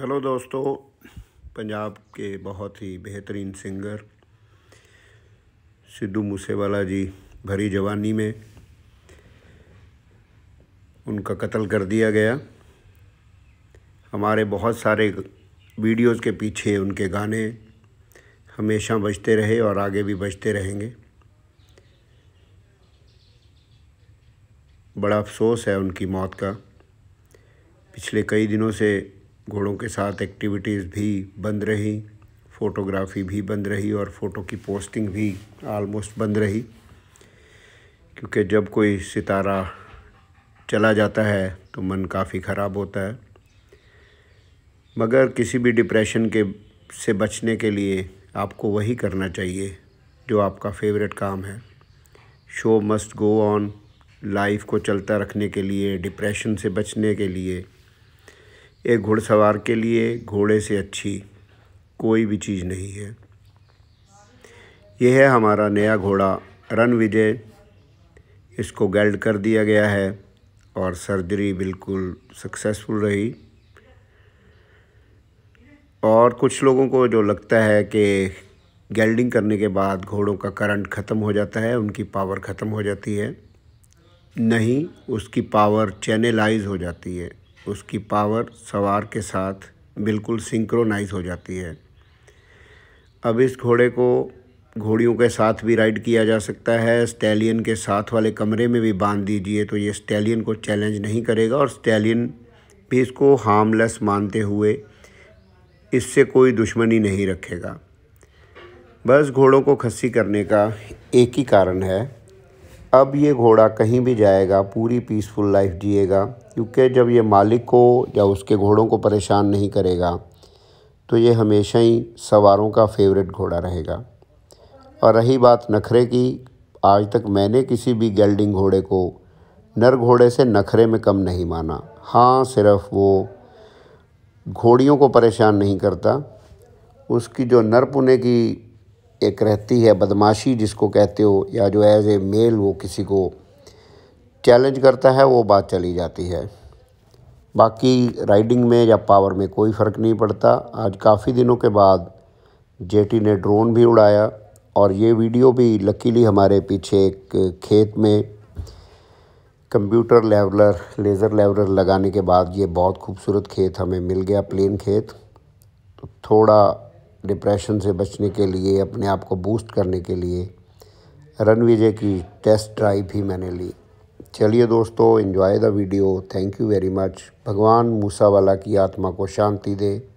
hello दोस्तों पंजाब के बहुत ही बेहतरीन सिंगर सिद्धू मूसेवाला जी भरी जवानी में उनका कत्ल कर दिया गया हमारे बहुत सारे वीडियोस के पीछे उनके गाने हमेशा बजते रहे और आगे भी बजते रहेंगे बड़ा अफसोस है उनकी मौत का पिछले कई दिनों से घोड़ों के साथ एक्टिविटीज़ भी बंद रही फ़ोटोग्राफ़ी भी बंद रही और फ़ोटो की पोस्टिंग भी आलमोस्ट बंद रही क्योंकि जब कोई सितारा चला जाता है तो मन काफ़ी ख़राब होता है मगर किसी भी डिप्रेशन के से बचने के लिए आपको वही करना चाहिए जो आपका फेवरेट काम है show must go on life को चलता रखने के लिए डिप्रेशन से बचने के लिए एक घुड़सवार के लिए घोड़े से अच्छी कोई भी चीज़ नहीं है यह है हमारा नया घोड़ा रन विजय इसको गेल्ड कर दिया गया है और सर्जरी बिल्कुल सक्सेसफुल रही और कुछ लोगों को जो लगता है कि गेल्डिंग करने के बाद घोड़ों का करंट ख़त्म हो जाता है उनकी पावर ख़त्म हो जाती है नहीं उसकी पावर चैनलाइज हो जाती है उसकी पावर सवार के साथ बिल्कुल सिंक्रोनाइज हो जाती है अब इस घोड़े को घोड़ियों के साथ भी राइड किया जा सकता है स्टैलियन के साथ वाले कमरे में भी बांध दीजिए तो ये स्टैलियन को चैलेंज नहीं करेगा और स्टैलियन भी इसको हार्मलेस मानते हुए इससे कोई दुश्मनी नहीं रखेगा बस घोड़ों को खस्सी करने का एक ही कारण है अब ये घोड़ा कहीं भी जाएगा पूरी पीसफुल लाइफ जिएगा क्योंकि जब ये मालिक को या उसके घोड़ों को परेशान नहीं करेगा तो ये हमेशा ही सवारों का फेवरेट घोड़ा रहेगा और रही बात नखरे की आज तक मैंने किसी भी गेल्डिंग घोड़े को नर घोड़े से नखरे में कम नहीं माना हाँ सिर्फ वो घोड़ियों को परेशान नहीं करता उसकी जो नर पुने की एक रहती है बदमाशी जिसको कहते हो या जो एज ए मेल वो किसी को चैलेंज करता है वो बात चली जाती है बाकी राइडिंग में या पावर में कोई फ़र्क नहीं पड़ता आज काफ़ी दिनों के बाद जेटी ने ड्रोन भी उड़ाया और ये वीडियो भी लकीली हमारे पीछे एक खेत में कंप्यूटर लेवलर लेज़र लेवलर लगाने के बाद ये बहुत खूबसूरत खेत हमें मिल गया प्लेन खेत तो थोड़ा डिप्रेशन से बचने के लिए अपने आप को बूस्ट करने के लिए रन विजय की टेस्ट ड्राइव ही मैंने ली चलिए दोस्तों enjoy the video thank you very much भगवान मूसा वाला की आत्मा को शांति दे